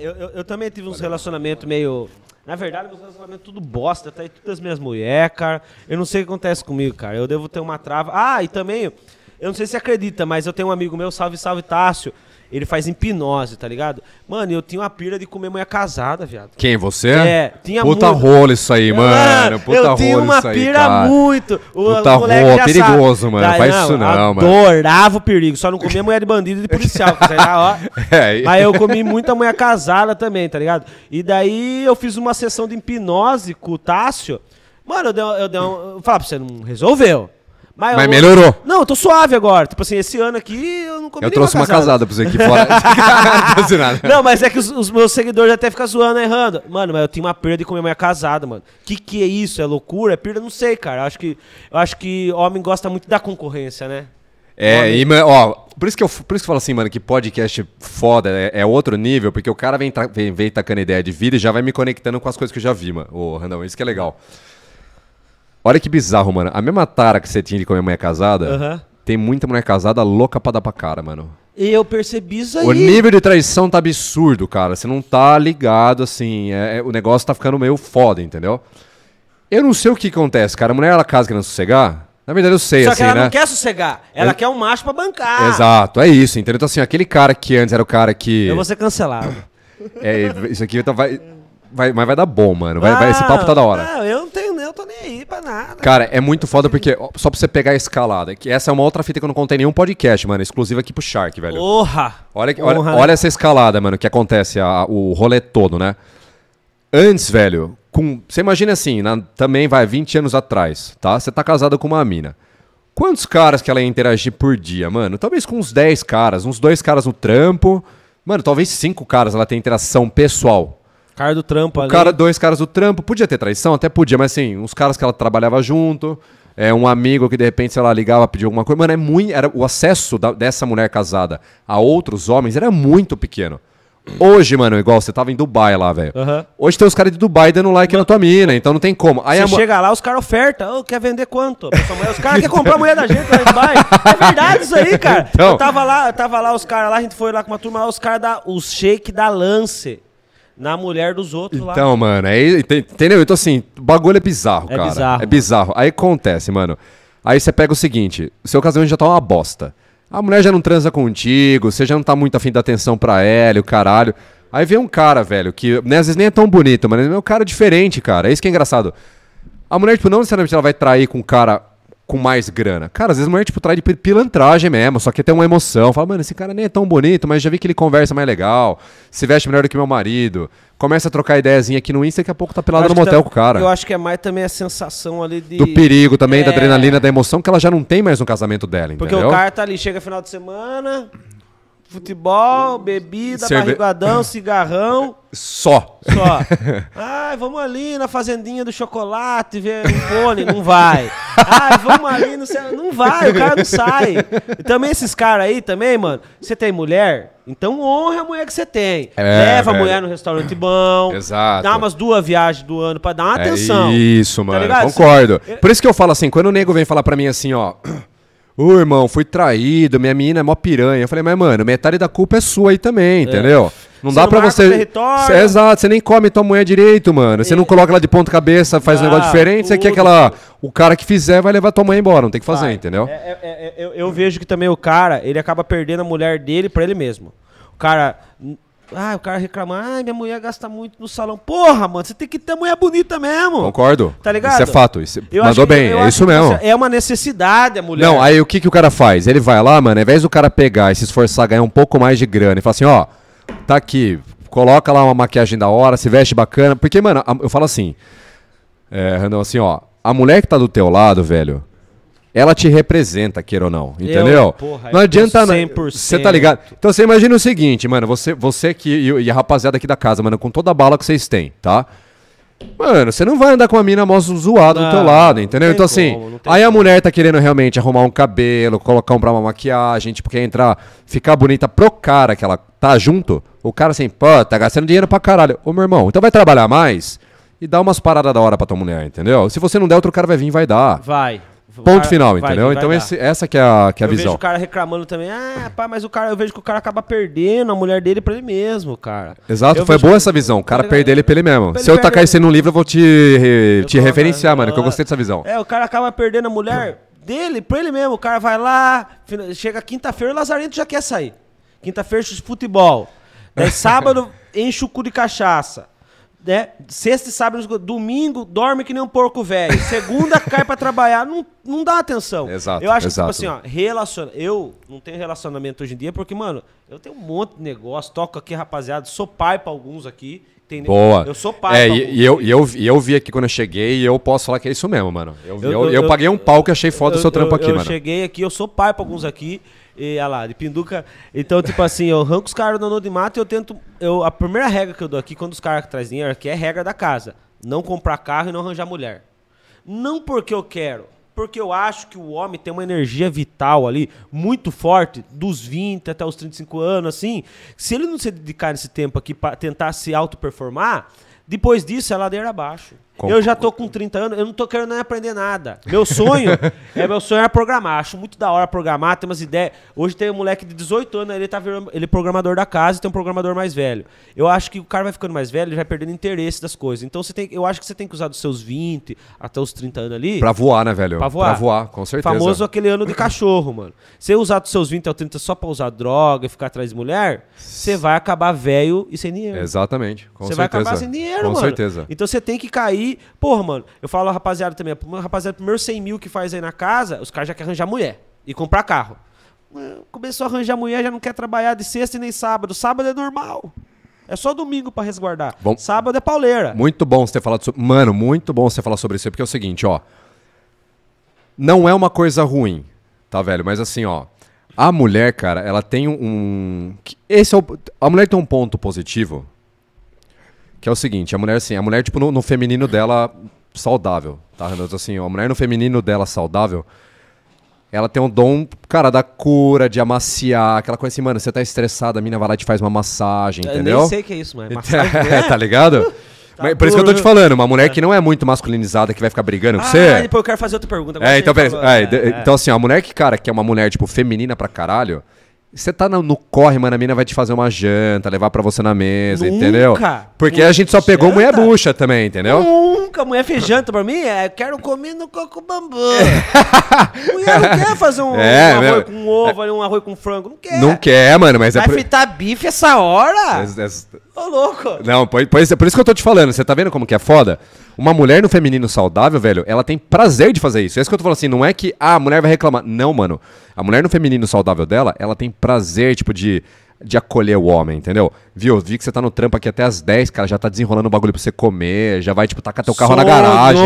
eu, eu, eu também tive uns relacionamentos meio. Na verdade, meus relacionamentos tudo bosta, tá aí todas as minhas mulheres, cara. Eu não sei o que acontece comigo, cara. Eu devo ter uma trava. Ah, e também, eu não sei se acredita, mas eu tenho um amigo meu, salve, salve Tássio. Ele faz hipnose, tá ligado? Mano, eu tinha uma pira de comer mulher casada, viado. Quem, você? É, tinha puta muito. Puta isso aí, é, mano. Puta eu tinha uma pira cara. muito. O puta rola, perigoso, sabe. mano. Não, faz não, isso não, mano. Adorava o perigo. Só não comia mulher de bandido e de policial. que lá, ó. É, Mas eu comi muita mulher casada também, tá ligado? E daí eu fiz uma sessão de hipnose com o Tássio. Mano, eu dei, eu dei um. Eu pra você, não resolveu. Mas, Mas eu, melhorou. Não, eu tô suave agora. Tipo assim, esse ano aqui eu não comi Eu trouxe uma casada, uma casada pra você aqui fora. não, não, mas é que os, os, meus seguidores até ficam zoando, errando. Né, mano, mas eu tenho uma perda de comer minha casada, mano. Que que é isso? É loucura? É perda? Não sei, cara. Eu acho que, eu acho que homem gosta muito da concorrência, né? É, e, ó, por isso, que eu, por isso que eu falo assim, mano, que podcast foda é, é outro nível, porque o cara vem, vem, vem tacando ideia de vida e já vai me conectando com as coisas que eu já vi, mano. Ô, Randão, isso que é legal. Olha que bizarro, mano. A mesma tara que você tinha de comer mulher casada, tem muita mulher casada louca pra dar pra cara, mano. Eu percebi isso aí. O nível de traição tá absurdo, cara. Você não tá ligado, assim. é- é- o negócio tá ficando meio foda, entendeu? Eu não sei o que acontece, cara. A mulher, ela casa querendo sossegar. Na verdade, eu sei, Só assim, que ela né? não quer sossegar. Ela é. quer um macho pra bancar. Exato, é isso, entendeu? Então, assim, aquele cara que antes era o cara que. Eu vou ser cancelado. É, isso aqui vai, vai. Mas vai dar bom, mano. Vai, vai- esse papo tá da hora. Não, eu não eu tô nem aí pra nada. Cara, é muito foda porque, ó, só pra você pegar a escalada, que essa é uma outra fita que eu não contei nenhum podcast, mano, exclusiva aqui pro Shark, velho. Porra! Olha, olha, Porra. Né? olha essa escalada, mano, que acontece, a- o rolê todo, né? Antes, velho, com. Você imagina assim, na- também vai 20 anos atrás, tá? Você tá casado com uma mina. Quantos caras que ela ia interagir por dia, mano? Talvez com uns 10 caras, uns dois caras no trampo. Mano, talvez cinco caras ela tenha interação pessoal. Cara do trampo o ali. Cara, dois caras do trampo. Podia ter traição, até podia, mas assim, uns caras que ela trabalhava junto, é, um amigo que de repente, ela ligava, pedia alguma coisa. Mano, é muito. Era, o acesso da, dessa mulher casada a outros homens era muito pequeno. Hoje, mano, igual você tava em Dubai lá, velho. Uhum. Hoje tem os caras de Dubai dando like mano, na tua mina, então não tem como. Aí você a... chega lá, os caras oferta Oh, quer vender quanto? Mulher, os caras querem comprar a mulher da gente lá em Dubai. É verdade isso aí, cara. Então... Eu tava lá, eu tava lá, os caras lá, a gente foi lá com uma turma lá, os caras da. Os shake da Lance na mulher dos outros então, lá. Então, mano, aí, entendeu? Então, assim, o bagulho é bizarro, é cara. Bizarro, é bizarro. Mano. Aí acontece, mano. Aí você pega o seguinte: o seu casamento já tá uma bosta. A mulher já não transa contigo, você já não tá muito afim da atenção pra ela, o caralho. Aí vem um cara, velho, que né, às vezes nem é tão bonito, mas é um cara diferente, cara. É isso que é engraçado. A mulher, tipo, não necessariamente ela vai trair com um cara com mais grana. Cara, às vezes a mulher, tipo, trai de pilantragem mesmo, só que até uma emoção. Fala, mano, esse cara nem é tão bonito, mas já vi que ele conversa mais legal, se veste melhor do que meu marido. Começa a trocar ideiazinha aqui no Insta e daqui a pouco tá pelado no motel tá, com o cara. Eu acho que é mais também a sensação ali de... Do perigo também, é... da adrenalina, da emoção que ela já não tem mais no casamento dela, entendeu? Porque o cara tá ali, chega final de semana, Futebol, bebida, Cerve... barrigadão, cigarrão. Só. Só. Ai, vamos ali na fazendinha do chocolate ver um pônei. Não vai. Ai, vamos ali no céu. Não vai, o cara não sai. E também esses caras aí também, mano. Você tem mulher? Então honra a mulher que você tem. É, Leva velho. a mulher no restaurante bom. Exato. Dá umas duas viagens do ano pra dar uma é atenção. É isso, tá mano. Tá Concordo. Por isso que eu falo assim, quando o nego vem falar pra mim assim, ó. Ô, irmão, fui traído, minha menina é mó piranha. Eu falei, mas, mano, metade da culpa é sua aí também, é. entendeu? Não dá para pra você. Território. Cê, exato, você nem come tua mulher direito, mano. Você é. não coloca ela de ponta cabeça, faz ah, um negócio ah, diferente. Você quer que ela. O cara que fizer vai levar tua mãe embora, não tem que fazer, vai. entendeu? É, é, é, eu, eu vejo que também o cara, ele acaba perdendo a mulher dele pra ele mesmo. O cara ah, o cara reclama, ah, minha mulher gasta muito no salão. Porra, mano, você tem que ter mulher bonita mesmo. Concordo. Tá ligado? Isso é fato. Isso... Eu Mandou bem, é isso mesmo. É uma necessidade a mulher. Não, aí o que, que o cara faz? Ele vai lá, mano, ao invés do cara pegar e se esforçar a ganhar um pouco mais de grana e fala assim, ó, tá aqui, coloca lá uma maquiagem da hora, se veste bacana. Porque, mano, eu falo assim, é, Randão, assim, ó, a mulher que tá do teu lado, velho, ela te representa, queira ou não, entendeu? Eu, porra, não adianta não. Você tá ligado? Então você imagina o seguinte, mano, você, você que e a rapaziada aqui da casa, mano, com toda a bala que vocês têm, tá? Mano, você não vai andar com a mina mó zoada do teu lado, entendeu? Então assim, como, aí a mulher tá querendo realmente arrumar um cabelo, colocar um pra uma maquiagem, tipo, quer entrar, ficar bonita pro cara que ela tá junto, o cara assim, pô, tá gastando dinheiro pra caralho. Ô meu irmão, então vai trabalhar mais? e dá umas paradas da hora pra tua mulher, entendeu? Se você não der, outro cara vai vir e vai dar. Vai. Ponto final, entendeu? Vai, então esse, essa que é a, que é a visão. Eu vejo o cara reclamando também. Ah, pá, mas o cara, eu vejo que o cara acaba perdendo a mulher dele pra ele mesmo, cara. Exato, eu foi boa que... essa visão. O cara ele... Tá perdeu ele pra ele mesmo. Pra Se eu tacar isso num livro, eu vou te, te referenciar, mano, que eu ah, gostei dessa visão. É, o cara acaba perdendo a mulher dele pra ele mesmo. O cara vai lá, chega quinta-feira, o Lazarento já quer sair. Quinta-feira, futebol. Daí sábado, enche o cu de cachaça né? Sexta e sábado, domingo, dorme que nem um porco velho. Segunda, cai para trabalhar. Não, não dá atenção. Exato. Eu acho que, tipo exato. tipo assim, ó, relaciona. Eu não tenho relacionamento hoje em dia, porque, mano, eu tenho um monte de negócio, toco aqui, rapaziada, sou pai para alguns aqui. Entendeu? Boa. Eu sou pai. É, e, e, eu, e, eu, e eu vi aqui quando eu cheguei e eu posso falar que é isso mesmo, mano. Eu, eu, eu, eu paguei um pau que achei foda o seu trampo aqui, mano. Eu cheguei aqui, eu sou pai pra alguns aqui. E, olha lá, de pinduca. Então, tipo assim, eu arranco os caras do mato e eu tento. Eu, a primeira regra que eu dou aqui, quando os caras trazem dinheiro é aqui, é regra da casa. Não comprar carro e não arranjar mulher. Não porque eu quero porque eu acho que o homem tem uma energia vital ali muito forte, dos 20 até os 35 anos, assim. Se ele não se dedicar nesse tempo aqui para tentar se auto-performar, depois disso é ladeira abaixo. Eu já tô com 30 anos, eu não tô querendo nem aprender nada. Meu sonho é meu sonho é programar. Acho muito da hora programar, tem umas ideias. Hoje tem um moleque de 18 anos, ele tá virando, ele é programador da casa, e tem um programador mais velho. Eu acho que o cara vai ficando mais velho, ele vai perdendo interesse das coisas. Então você tem, eu acho que você tem que usar dos seus 20 até os 30 anos ali. Pra voar, né, velho? Pra voar. Pra voar, com certeza. Famoso aquele ano de cachorro, mano. Se usar dos seus 20 até 30 só pra usar droga e ficar atrás de mulher, você vai acabar velho e sem dinheiro. Exatamente. Você vai acabar sem dinheiro, com mano. Com certeza. Então você tem que cair porra, mano, eu falo rapaziada também, rapaziada, primeiro 100 mil que faz aí na casa, os caras já querem arranjar mulher e comprar carro. Começou a arranjar mulher, já não quer trabalhar de sexta e nem sábado. Sábado é normal. É só domingo para resguardar. Bom, Sábado é pauleira. Muito bom você ter falado sobre. Mano, muito bom você falar sobre isso, porque é o seguinte, ó. Não é uma coisa ruim, tá, velho? Mas assim, ó. A mulher, cara, ela tem um. Esse é o... A mulher tem um ponto positivo que é o seguinte, a mulher assim, a mulher tipo no, no feminino dela saudável, tá, então, Assim, a mulher no feminino dela saudável, ela tem um dom, cara, da cura, de amaciar, aquela coisa assim, mano, você tá estressado, a mina vai lá e te faz uma massagem, é, entendeu? Eu nem sei que é isso, mano é é, massagem, é, tá né? ligado? Tá por, por isso que eu tô te falando, uma mulher é. que não é muito masculinizada, que vai ficar brigando ah, com você. Ah, depois eu quero fazer outra pergunta. É, então, pera, é, é, então assim, a mulher que, cara, que é uma mulher, tipo, feminina pra caralho, você tá no, no corre, mano, a mina vai te fazer uma janta, levar pra você na mesa, Nunca. entendeu? Porque Mulher a gente só pegou janta? mulher bucha também, entendeu? Nunca, mulher fez janta pra mim, é, quero comer no coco bambu. É. mulher não quer fazer um, É, um arroz né? com ovo, é. ali, um arroz com frango, não quer. Não quer, mano, mas é... Vai por- fritar bife essa hora? É- é- Ô, tá louco! Não, pois, pois, é, por isso que eu tô te falando. Você tá vendo como que é foda? Uma mulher no feminino saudável, velho, ela tem prazer de fazer isso. É isso que eu tô falando assim, não é que ah, a mulher vai reclamar. Não, mano. A mulher no feminino saudável dela, ela tem prazer, tipo, de de acolher o homem, entendeu? Viu, vi que você tá no trampo aqui até as 10, cara, já tá desenrolando o bagulho pra você comer, já vai, tipo, tacar teu carro Sonho! na garagem.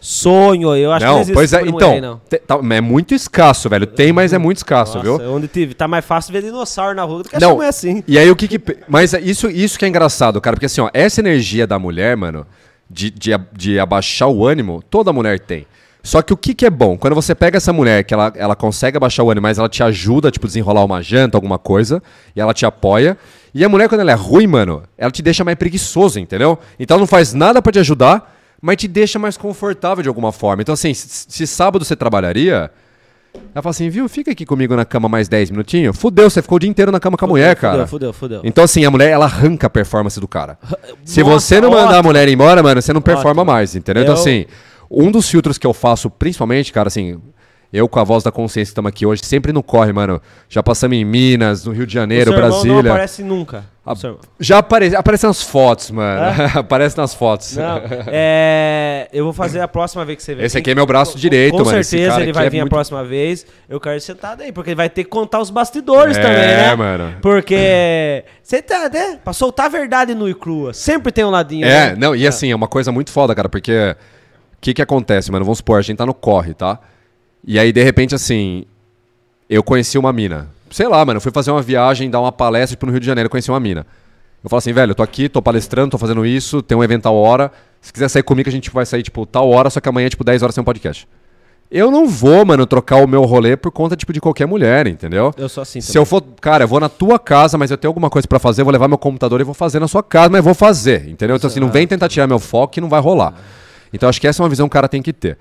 Sonho, eu acho não, que não pois é, então, mulher, não. Te, tá, é muito escasso, velho. Tem, mas é muito escasso, Nossa, viu? onde tive, tá mais fácil ver dinossauro na rua do que não, achar é assim. E aí o que que... Mas é isso, isso que é engraçado, cara, porque assim, ó, essa energia da mulher, mano, de, de, de abaixar o ânimo, toda mulher tem. Só que o que, que é bom? Quando você pega essa mulher que ela, ela consegue abaixar o ânimo, mas ela te ajuda, tipo, desenrolar uma janta, alguma coisa, e ela te apoia. E a mulher, quando ela é ruim, mano, ela te deixa mais preguiçoso, entendeu? Então ela não faz nada para te ajudar, mas te deixa mais confortável de alguma forma. Então, assim, se, se sábado você trabalharia, ela fala assim, viu, fica aqui comigo na cama mais 10 minutinhos. Fudeu, você ficou o dia inteiro na cama com a mulher, cara. Fudeu, fudeu, fudeu. Então, assim, a mulher, ela arranca a performance do cara. Se Nossa, você não mandar ótimo. a mulher embora, mano, você não performa ótimo. mais, entendeu? Então, assim, um dos filtros que eu faço, principalmente, cara, assim, eu com a voz da consciência que estamos aqui hoje, sempre no corre, mano. Já passamos em Minas, no Rio de Janeiro, o seu Brasília. Irmão não aparece nunca. A, ah, já aparece, aparece nas fotos, mano. É? aparece nas fotos. Não, é, eu vou fazer a próxima vez que você vem. Esse aqui é meu braço direito, com mano. Com certeza ele vai é vir é a próxima vez. Eu quero sentado aí, porque ele vai ter que contar os bastidores é, também, né? É, mano. Porque você tá, né? Pra soltar a verdade no e crua. Sempre tem um ladinho. É, né? não, e é. assim, é uma coisa muito foda, cara, porque que que acontece, mano? Vamos supor, a gente tá no corre, tá? E aí, de repente, assim, eu conheci uma mina. Sei lá, mano, eu fui fazer uma viagem, dar uma palestra, tipo, no Rio de Janeiro, conheci uma mina. Eu falo assim, velho, eu tô aqui, tô palestrando, tô fazendo isso, tem um evento tal hora. Se quiser sair comigo, a gente vai sair, tipo, tal hora, só que amanhã, tipo, 10 horas sem um podcast. Eu não vou, mano, trocar o meu rolê por conta, tipo, de qualquer mulher, entendeu? Eu sou assim Se eu for, cara, eu vou na tua casa, mas eu tenho alguma coisa para fazer, eu vou levar meu computador e vou fazer na sua casa, mas eu vou fazer, entendeu? Então, assim, não vem tentar tirar meu foco que não vai rolar. Então acho que essa é uma visão que o cara tem que ter.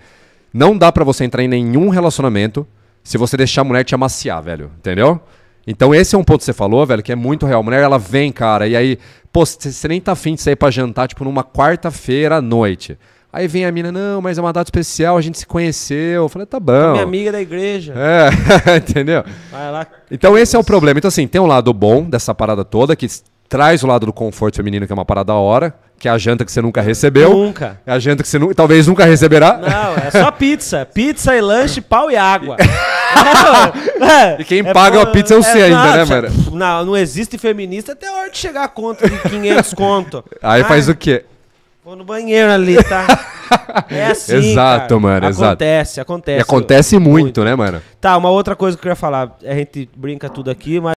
Não dá para você entrar em nenhum relacionamento se você deixar a mulher te amaciar, velho. Entendeu? Então esse é um ponto que você falou, velho, que é muito real. A mulher, ela vem, cara, e aí, pô, você nem tá afim de sair pra jantar, tipo, numa quarta-feira à noite. Aí vem a mina, não, mas é uma data especial, a gente se conheceu. Eu falei, tá bom. É minha amiga da igreja. É, entendeu? Vai lá. Então esse é o problema. Então assim, tem um lado bom dessa parada toda, que traz o lado do conforto feminino, que é uma parada da hora, que é a janta que você nunca recebeu. Nunca. É a janta que você nu talvez nunca receberá. Não, é só pizza. pizza e lanche, pau e água. não, é, e quem é paga a pizza é o é, C ainda, né, não, né, mano? Não, não existe feminista até a hora de chegar a conta de 500 conto. Aí Ai, faz o quê? Vou no banheiro ali, tá? É assim, Exato, cara. mano, acontece, exato. Acontece, acontece. E acontece muito, muito, né, mano? Tá, uma outra coisa que eu queria falar. A gente brinca tudo aqui, mas...